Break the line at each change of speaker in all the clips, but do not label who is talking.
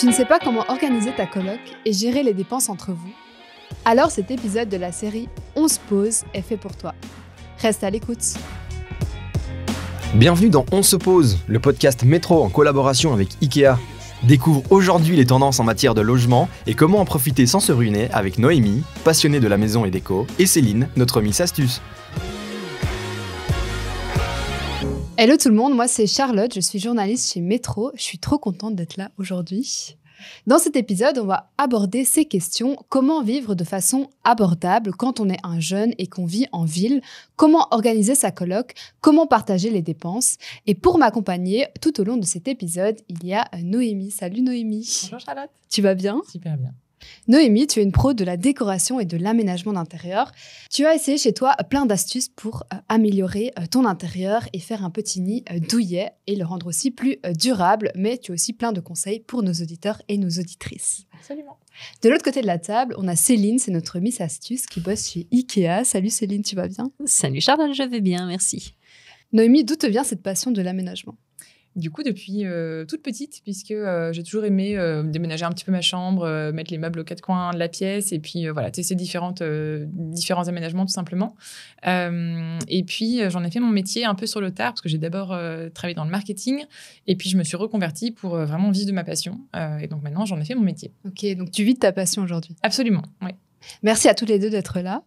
Tu ne sais pas comment organiser ta coloc et gérer les dépenses entre vous Alors cet épisode de la série On se pose est fait pour toi. Reste à l'écoute.
Bienvenue dans On se pose, le podcast Métro en collaboration avec IKEA. Découvre aujourd'hui les tendances en matière de logement et comment en profiter sans se ruiner avec Noémie, passionnée de la maison et déco, et Céline, notre Miss Astuce.
Hello tout le monde, moi c'est Charlotte, je suis journaliste chez Métro. Je suis trop contente d'être là aujourd'hui. Dans cet épisode, on va aborder ces questions. Comment vivre de façon abordable quand on est un jeune et qu'on vit en ville Comment organiser sa coloc Comment partager les dépenses Et pour m'accompagner tout au long de cet épisode, il y a Noémie. Salut Noémie. Bonjour Charlotte. Tu vas bien Super bien. Noémie, tu es une pro de la décoration et de l'aménagement d'intérieur. Tu as essayé chez toi plein d'astuces pour euh, améliorer euh, ton intérieur et faire un petit nid euh, douillet et le rendre aussi plus durable, mais tu as aussi plein de conseils pour nos auditeurs et nos auditrices. Absolument. De l'autre côté de la table, on a Céline, c'est notre Miss Astuce qui bosse chez Ikea. Salut Céline, tu vas bien Salut Charlotte, je vais bien, merci. Noémie, d'où te vient cette passion de l'aménagement
du coup, depuis euh, toute petite, puisque euh, j'ai toujours aimé euh, déménager un petit peu ma chambre, mettre les meubles aux quatre coins de la pièce, et puis voilà, tester différentes, différents aménagements tout simplement. et puis, j'en ai fait mon métier un peu sur le tard, parce que j'ai d'abord travaillé dans le marketing, et puis je me suis reconvertie pour vraiment vivre de ma passion.
et donc maintenant, j'en ai fait mon métier. Ok, donc tu vis de ta passion aujourd'hui Absolument, oui. Merci à tous les deux d'être là.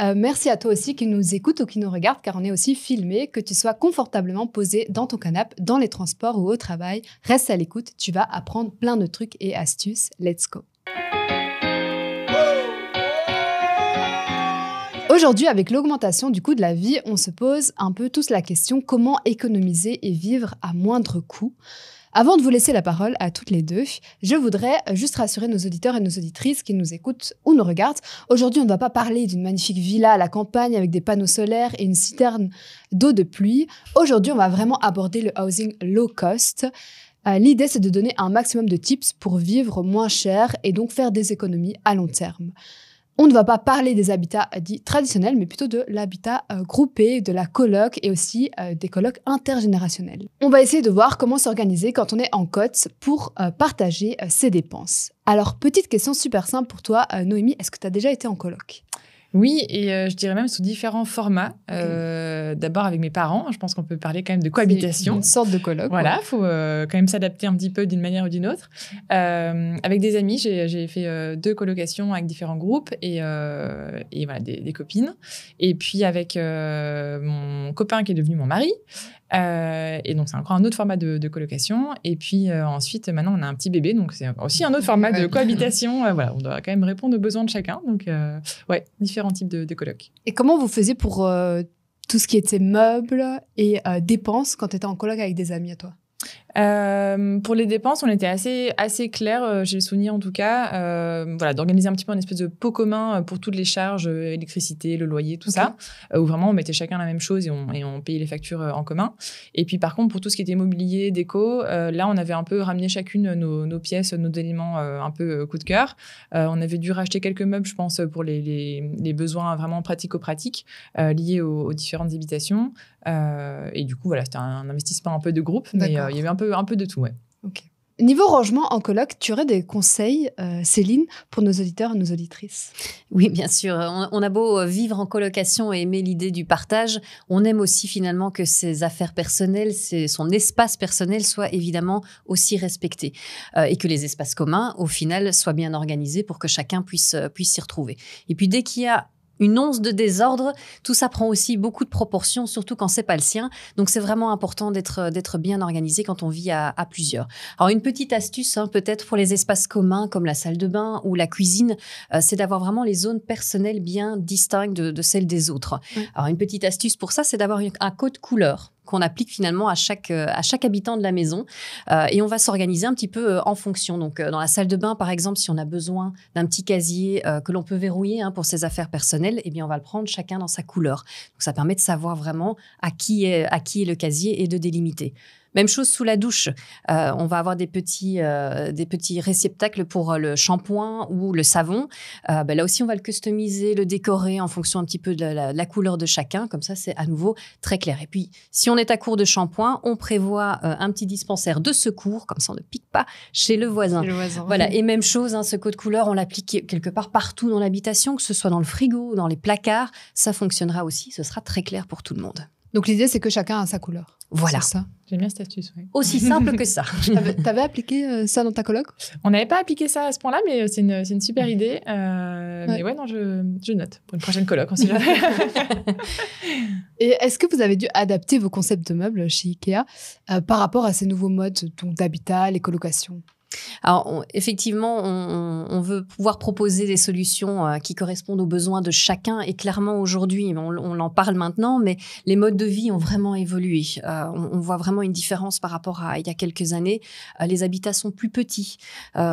Euh, merci à toi aussi qui nous écoute ou qui nous regarde, car on est aussi filmé. Que tu sois confortablement posé dans ton canapé, dans les transports ou au travail, reste à l'écoute. Tu vas apprendre plein de trucs et astuces. Let's go. Aujourd'hui, avec l'augmentation du coût de la vie, on se pose un peu tous la question comment économiser et vivre à moindre coût. Avant de vous laisser la parole à toutes les deux, je voudrais juste rassurer nos auditeurs et nos auditrices qui nous écoutent ou nous regardent. Aujourd'hui, on ne va pas parler d'une magnifique villa à la campagne avec des panneaux solaires et une citerne d'eau de pluie. Aujourd'hui, on va vraiment aborder le housing low cost. Euh, l'idée, c'est de donner un maximum de tips pour vivre moins cher et donc faire des économies à long terme on ne va pas parler des habitats euh, dits traditionnels, mais plutôt de l'habitat euh, groupé, de la coloc et aussi euh, des colocs intergénérationnels. On va essayer de voir comment s'organiser quand on est en cote pour partager ses dépenses. Alors, petite question super simple pour toi, Noémie, est-ce que tu as déjà été en coloc
oui, et euh, je dirais même sous différents formats. Euh, d'abord avec mes parents, hein, je pense qu'on peut parler quand même de cohabitation. Une sorte de colloque. Voilà, il faut euh, quand même s'adapter un petit peu d'une manière ou d'une autre. avec des amis, j'ai fait deux colocations avec différents groupes et, voilà, des, des, copines. Et puis avec mon copain qui est devenu mon mari et donc, c'est encore un autre format de, colocation. Et puis euh, ensuite, maintenant, on a un petit bébé. Donc, c'est aussi un autre format de cohabitation. Euh, on doit quand même répondre aux besoins de chacun. Donc, euh, ouais, différents types de, de colocs.
Et comment vous faisiez pour tout ce qui était meubles et dépenses quand tu étais en coloc avec des amis à toi
euh, pour les dépenses, on était assez assez clair, euh, j'ai le souvenir en tout cas, euh, voilà, d'organiser un petit peu une espèce de pot commun pour toutes les charges, électricité, le loyer, tout ça, où vraiment on mettait chacun la même chose et on, et on payait les factures en commun. Et puis par contre, pour tout ce qui était mobilier, déco, là on avait un peu ramené chacune nos, pièces, nos éléments un peu coup de cœur. on avait dû racheter quelques meubles, je pense, pour les, besoins vraiment pratico-pratiques liés aux, différentes habitations. et du coup, voilà, c'était un, investissement un peu de groupe, mais il y avait un un peu de tout, ouais. Ok.
Niveau rangement en colloque, tu aurais des conseils, euh, Céline, pour nos auditeurs et nos auditrices Oui,
bien sûr. On, a beau euh, vivre en colocation et aimer l'idée du partage, on aime aussi finalement que ses affaires personnelles, son espace personnel soit évidemment aussi respecté euh, et que les espaces communs, au final, soient bien organisés pour que chacun puisse, puisse s'y retrouver. Et puis dès qu'il y a une once de désordre, tout ça prend aussi beaucoup de proportions, surtout quand c'est pas le sien. Donc c'est vraiment important d'être euh, d'être bien organisé quand on vit à, plusieurs. Alors une petite astuce hein, peut-être pour les espaces communs comme la salle de bain ou la cuisine, euh, c'est d'avoir vraiment les zones personnelles bien distinctes de, celles des autres. Mmh. Alors une petite astuce pour ça, c'est d'avoir un code couleur qu'on applique finalement à chaque, euh, à chaque habitant de la maison. Euh, et on va s'organiser un petit peu euh, en fonction. Donc, dans la salle de bain, par exemple, si on a besoin d'un petit casier que l'on peut verrouiller hein, pour ses affaires personnelles, eh bien, on va le prendre chacun dans sa couleur. Donc, ça permet de savoir vraiment à qui à qui est le casier et de délimiter. Même chose sous la douche. Euh, on va avoir des petits, euh, des petits réceptacles pour euh, le shampoing ou le savon. Ben là aussi, on va le customiser, le décorer en fonction un petit peu de la, couleur de chacun. Comme ça, c'est à nouveau très clair. Et puis, si on est à court de shampoing, on prévoit un petit dispensaire de secours, comme ça on ne pique pas chez le voisin. voilà. Et même chose, hein, ce code couleur, on l'applique quelque part partout dans l'habitation, que ce soit dans le frigo, dans les placards. Ça fonctionnera aussi. Ce sera très clair pour tout le monde. Donc l'idée, c'est que chacun a sa couleur.
Voilà. Ça. J'aime bien cette astuce.
Aussi simple que ça. tu avais appliqué euh, ça dans ta coloc
On n'avait pas appliqué ça à ce point-là, mais euh, c'est une, super idée. Euh, mais ouais, non, je, note pour une prochaine coloc.
Et est-ce que vous avez dû adapter vos concepts de meubles chez Ikea par rapport à ces nouveaux modes d'habitat, les colocations
alors, effectivement, on, veut pouvoir proposer des solutions euh, qui correspondent aux besoins de chacun. Et clairement, aujourd'hui, on, en parle maintenant, mais les modes de vie ont vraiment évolué. Euh, on, voit vraiment une différence par rapport à il y a quelques années. Euh, les habitats sont plus petits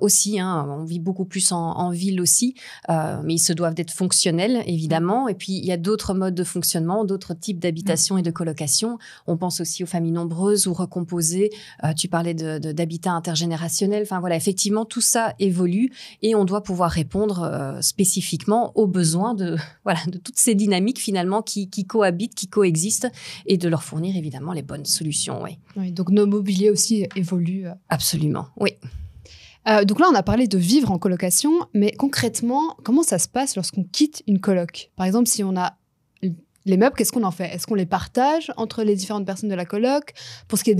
aussi. Hein. on vit beaucoup plus en, ville aussi, mais ils se doivent d'être fonctionnels, évidemment. Et puis, il y a d'autres modes de fonctionnement, d'autres types d'habitation et de colocation. On pense aussi aux familles nombreuses ou recomposées. tu parlais d'habitats intergénérationnels voilà, effectivement, tout ça évolue et on doit pouvoir répondre euh, spécifiquement aux besoins de voilà de toutes ces dynamiques finalement qui, cohabitent, qui coexistent et de leur fournir évidemment
les bonnes solutions. Oui. donc nos mobiliers aussi évoluent. Euh. Absolument, oui. Euh, donc là, on a parlé de vivre en colocation, mais concrètement, comment ça se passe lorsqu'on quitte une coloc Par exemple, si on a les meubles, qu'est-ce qu'on en fait Est-ce qu'on les partage entre les différentes personnes de la coloc Pour ce qui est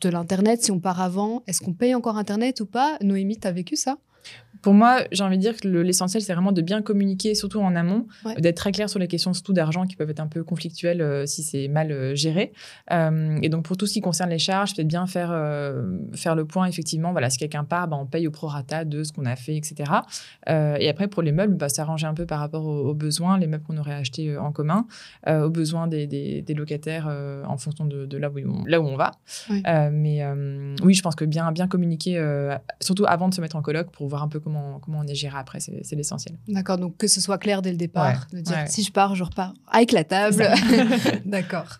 de l'Internet, si on part avant, est-ce qu'on paye encore Internet ou pas Noémie, as vécu ça pour moi, j'ai envie de dire que l'essentiel, c'est vraiment de bien communiquer, surtout en amont,
d'être très clair sur les questions, surtout d'argent, qui peuvent être un peu conflictuelles euh, si c'est mal euh, géré. Euh, et donc, pour tout ce qui concerne les charges, peut-être bien faire, faire le point, effectivement, voilà, si quelqu'un part, bah, on paye au prorata de ce qu'on a fait, etc. et après, pour les meubles, bah, s'arranger un peu par rapport aux, besoins, les meubles qu'on aurait achetés en commun, aux besoins des, locataires en fonction de, là, où on, là où on va. mais oui, je pense que bien, bien communiquer, surtout avant de se mettre en colloque, pour voir un peu comment comment, on est géré après, c'est l'essentiel.
D'accord, donc que ce soit clair dès le départ, de dire si je pars, je repars avec la table. D'accord.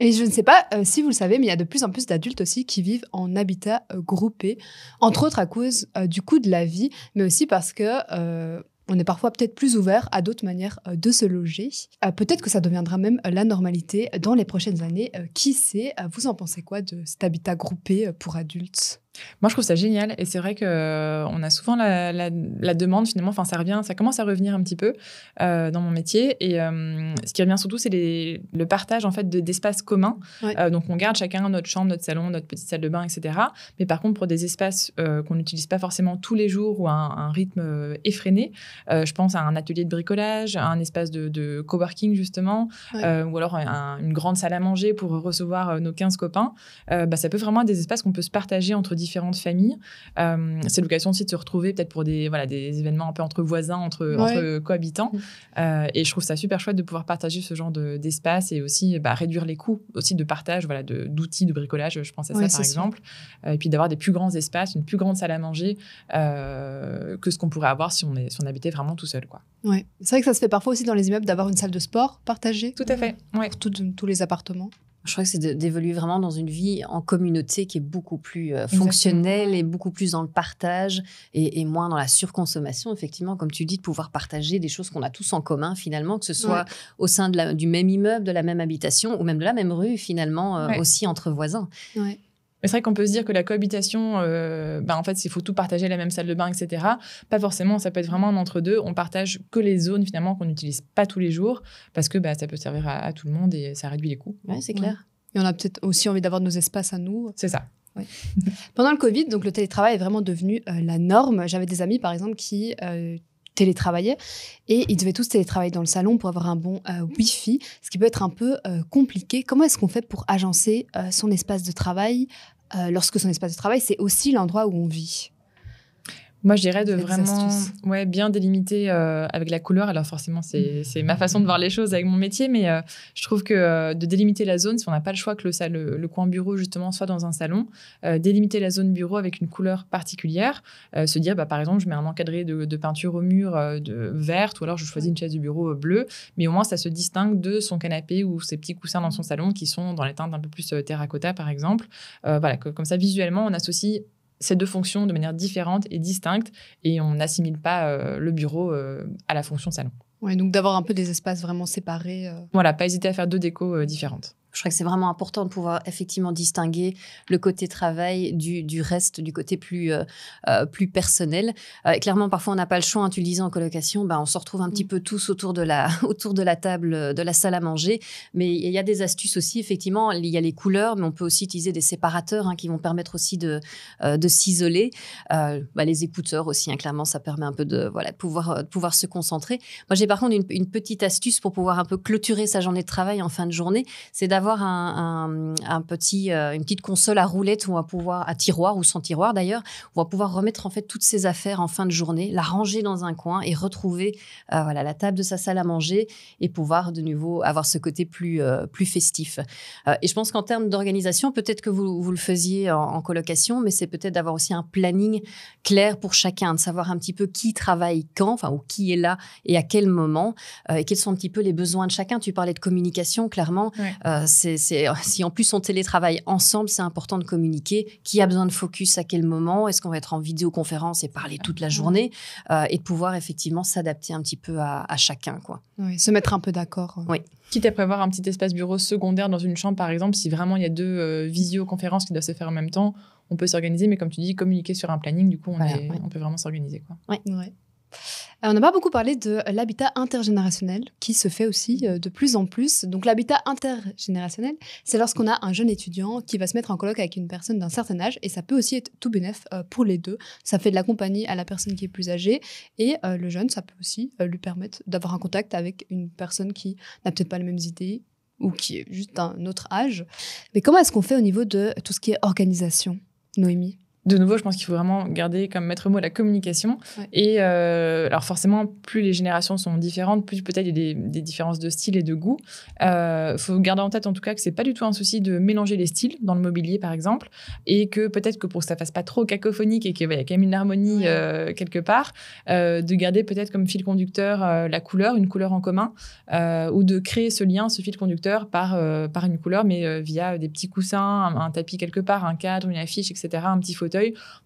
Et je ne sais pas euh, si vous le savez, mais il y a de plus en plus d'adultes aussi qui vivent en habitat euh, groupé, entre autres à cause euh, du coût de la vie, mais aussi parce que on est parfois peut-être plus ouvert à d'autres manières de se loger. peut-être que ça deviendra même la normalité dans les prochaines années. qui sait Vous en pensez quoi de cet habitat groupé pour adultes
moi, je trouve ça génial. Et c'est vrai qu'on euh, a souvent la, demande, finalement. Enfin, ça revient, ça commence à revenir un petit peu euh, dans mon métier. Et euh, ce qui revient surtout, c'est le partage, en fait, d'espaces communs. donc, on garde chacun notre chambre, notre salon, notre petite salle de bain, etc. Mais par contre, pour des espaces qu'on n'utilise pas forcément tous les jours ou à un, rythme effréné, je pense à un atelier de bricolage, à un espace de, coworking, justement, ou alors une grande salle à manger pour recevoir nos 15 copains, bah, ça peut vraiment être des espaces qu'on peut se partager entre différentes familles. Euh, c'est l'occasion aussi de se retrouver peut-être pour des, voilà, des événements un peu entre voisins, entre, euh, cohabitants. Mm. Euh, et je trouve ça super chouette de pouvoir partager ce genre d'espace et aussi bah, réduire les coûts aussi de partage voilà, d'outils de, bricolage, je pense à ça par exemple. et puis d'avoir des plus grands espaces, une plus grande salle à manger que ce qu'on pourrait avoir si on, est, si on habitait vraiment tout seul. Quoi.
Ouais. C'est vrai que ça se fait parfois aussi dans les immeubles d'avoir une salle de sport partagée. Tout à fait. Pour tous les appartements.
Je crois que c'est d'évoluer vraiment dans une vie en communauté qui est beaucoup plus euh, fonctionnelle et beaucoup plus dans le partage et, moins dans la surconsommation. Effectivement, comme tu dis, de pouvoir partager des choses qu'on a tous en commun finalement, que ce soit au sein du même immeuble, de la même habitation ou même de la même rue finalement, euh, aussi entre voisins. Ouais. Mais c'est vrai qu'on peut se dire que la cohabitation, euh, bah, en fait, il faut tout partager,
la même salle de bain, etc. Pas forcément, ça peut être vraiment un entre-deux. On partage que les zones, finalement, qu'on n'utilise pas tous les jours, parce que bah, ça peut servir à, tout le monde et ça réduit les coûts. Oui, c'est clair.
Et on a peut-être aussi envie d'avoir nos espaces à nous. C'est ça. Pendant le Covid, donc le télétravail est vraiment devenu euh, la norme. J'avais des amis, par exemple, qui euh, télétravailler et ils devaient tous télétravailler dans le salon pour avoir un bon wifi euh, Wi-Fi, ce qui peut être un peu euh, compliqué. Comment est-ce qu'on fait pour agencer euh, son espace de travail lorsque son espace de travail, c'est aussi l'endroit où on vit
moi, je dirais de vraiment ouais, bien délimiter euh, avec la couleur. Alors, forcément, c'est ma façon de voir les choses avec mon métier, mais euh, je trouve que euh, de délimiter la zone, si on n'a pas le choix que le, le, coin bureau, justement, soit dans un salon, délimiter la zone bureau avec une couleur particulière, se dire, bah, par exemple, je mets un encadré de, peinture au mur de verte, ou alors je choisis une chaise du bureau bleue, mais au moins, ça se distingue de son canapé ou ses petits coussins dans son salon qui sont dans les teintes un peu plus terracotta, par exemple. voilà, comme ça, visuellement, on associe ces deux fonctions de manière différente et distincte et on n'assimile pas euh, le bureau euh, à la fonction salon.
Ouais, donc d'avoir un peu des espaces vraiment séparés. Euh.
Voilà, pas hésiter à faire deux décos différentes. Je crois que c'est vraiment important de pouvoir effectivement distinguer le côté travail du, du reste, du côté plus, euh, euh, plus personnel. Euh, clairement, parfois, on n'a pas le choix. Hein, tu le disais en colocation, ben, on se retrouve un petit mm. peu tous autour de, la, autour de la table de la salle à manger. Mais il y a des astuces aussi, effectivement. Il y a les couleurs, mais on peut aussi utiliser des séparateurs hein, qui vont permettre aussi de, de s'isoler. Ben, les écouteurs aussi, hein, clairement, ça permet un peu de voilà, pouvoir, pouvoir se concentrer. Moi, j'ai par contre une, une petite astuce pour pouvoir un peu clôturer sa journée de travail en fin de journée. C'est d'avoir avoir un, petit, euh, une petite console à roulette où on va pouvoir, à tiroir ou sans tiroir d'ailleurs, où on va pouvoir remettre en fait toutes ses affaires en fin de journée, la ranger dans un coin et retrouver euh, voilà la table de sa salle à manger et pouvoir de nouveau avoir ce côté plus, euh, plus festif. et je pense qu'en termes d'organisation, peut-être que vous, vous, le faisiez en, colocation, mais c'est peut-être d'avoir aussi un planning clair pour chacun, de savoir un petit peu qui travaille quand, enfin, ou qui est là et à quel moment, et quels sont un petit peu les besoins de chacun. Tu parlais de communication, clairement. Oh, si en plus on télétravaille ensemble, c'est important de communiquer qui a besoin de focus à quel moment, est-ce qu'on va être en vidéoconférence et parler toute la journée, euh, et de pouvoir effectivement s'adapter un petit peu à, chacun. Quoi.
se mettre un peu d'accord. Oui.
Quitte à prévoir un petit espace bureau secondaire dans une chambre, par exemple, si vraiment il y a deux
euh, visioconférences qui doivent se faire en même temps, on peut s'organiser, mais comme tu dis, communiquer sur un planning, du coup, on, peut vraiment s'organiser. Quoi.
Euh, on n'a pas beaucoup parlé de l'habitat intergénérationnel qui se fait aussi euh, de plus en plus. Donc l'habitat intergénérationnel, c'est lorsqu'on a un jeune étudiant qui va se mettre en colloque avec une personne d'un certain âge et ça peut aussi être tout bénéf euh, pour les deux. Ça fait de la compagnie à la personne qui est plus âgée et le jeune, ça peut aussi lui permettre d'avoir un contact avec une personne qui n'a peut-être pas les mêmes idées ou qui est juste d'un autre âge. Mais comment est-ce qu'on fait au niveau de tout ce qui est organisation, Noémie de nouveau, je pense qu'il faut vraiment
garder comme maître mot la communication. Et euh, alors forcément, plus les générations sont différentes, plus peut-être il y a des, différences de style et de goût. Il euh, faut garder en tête en tout cas que ce n'est pas du tout un souci de mélanger les styles dans le mobilier par exemple, et que peut-être que pour que ça fasse pas trop cacophonique et qu'il y ait quand même une harmonie euh, quelque part, de garder peut-être comme fil conducteur la couleur, une couleur en commun, ou de créer ce lien, ce fil conducteur par une couleur, mais via des petits coussins, un, un, tapis quelque part, un cadre, une affiche, etc., un petit fauteuil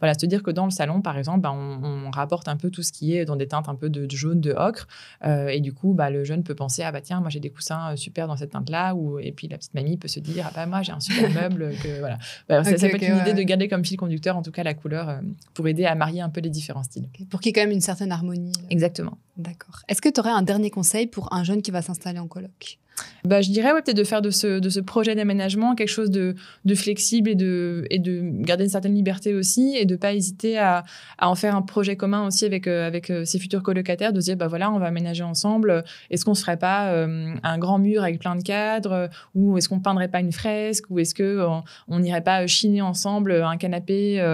voilà, se dire que dans le salon, par exemple, bah, on, rapporte un peu tout ce qui est dans des teintes un peu de, jaune, de ocre. Euh, et du coup, bah, le jeune peut penser Ah bah tiens, moi j'ai des coussins euh, super dans cette teinte-là. Ou... Et puis la petite mamie peut se dire Ah bah moi j'ai un super meuble. voilà. Bah, ça, peut être une idée de garder comme fil conducteur, en tout cas la couleur, euh, pour aider à marier un peu les différents styles.
pour qu'il y ait quand même une certaine harmonie. Exactement. D'accord. Est-ce que tu aurais un dernier conseil pour un jeune qui va s'installer en coloc bah, je dirais peut-être de faire de ce, de ce projet d'aménagement quelque chose de,
de flexible et de, et de garder une certaine liberté aussi et de ne pas hésiter à, à, en faire un projet commun aussi avec, euh, avec euh, ses futurs colocataires, de se dire bah, voilà, on va aménager ensemble. Est-ce qu'on ne se ferait pas euh, un grand mur avec plein de cadres Ou est-ce qu'on peindrait pas une fresque Ou est-ce qu'on n'irait pas chiner ensemble un canapé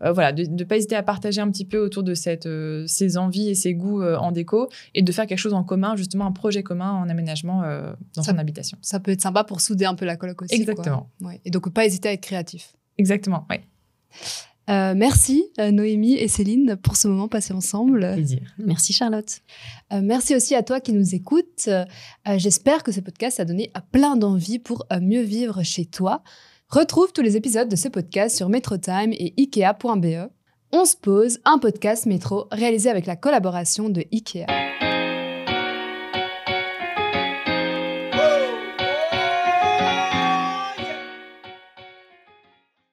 Voilà, de ne pas hésiter à partager un petit peu autour de cette, ses envies et ces goûts en déco et de faire quelque chose en commun, justement un projet
commun en aménagement dans son habitation. Ça peut être sympa pour souder un peu la coloc aussi. Exactement. Et donc, pas hésiter à être créatif. Exactement, oui. Euh, merci euh, Noémie et Céline pour ce moment passé ensemble. Plaisir. Merci Charlotte. Euh, merci aussi à toi qui nous écoutes. J'espère que ce podcast a donné à plein d'envie pour mieux vivre chez toi. Retrouve tous les épisodes de ce podcast sur MetroTime et ikea.be. On se pose, un podcast métro réalisé avec la collaboration de Ikea.